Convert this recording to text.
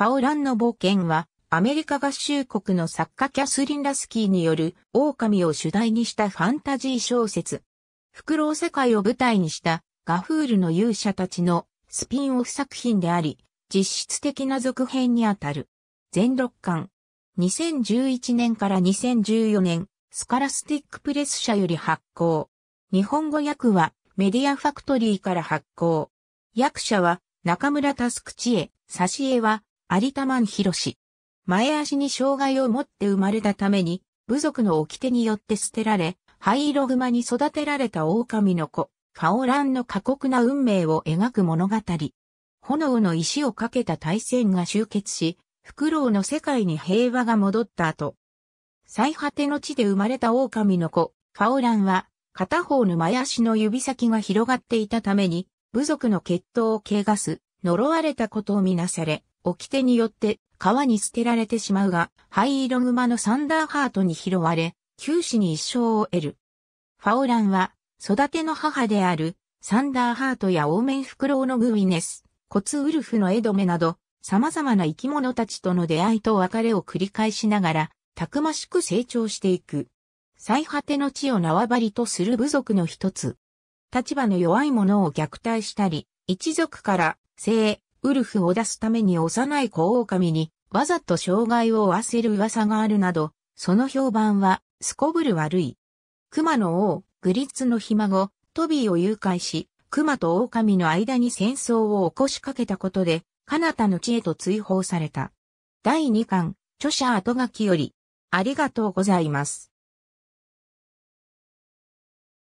ファオランの冒険は、アメリカ合衆国の作家キャスリン・ラスキーによる狼を主題にしたファンタジー小説。フクロウ世界を舞台にしたガフールの勇者たちのスピンオフ作品であり、実質的な続編にあたる。全6巻。2011年から2014年、スカラスティックプレス社より発行。日本語訳はメディアファクトリーから発行。役者は中村タスク知恵、挿絵は有田万博士。前足に障害を持って生まれたために、部族の掟によって捨てられ、灰色熊に育てられた狼の子、カオランの過酷な運命を描く物語。炎の石をかけた大戦が終結し、フクロウの世界に平和が戻った後。最果ての地で生まれた狼の子、カオランは、片方の前足の指先が広がっていたために、部族の血統を汚す、呪われたことをみなされ、掟によって川に捨てられてしまうが、灰色沼のサンダーハートに拾われ、九死に一生を得る。ファオランは、育ての母である、サンダーハートやオーメンフクロウのグウィネス、コツウルフのエドメなど、様々な生き物たちとの出会いと別れを繰り返しながら、たくましく成長していく。最果ての地を縄張りとする部族の一つ。立場の弱い者を虐待したり、一族から性、ウルフを出すために幼い子狼にわざと障害を負わせる噂があるなど、その評判はすこぶる悪い。熊の王、グリッツのひ孫、トビーを誘拐し、熊と狼の間に戦争を起こしかけたことで、彼方の地へと追放された。第2巻、著者後書きより、ありがとうございます。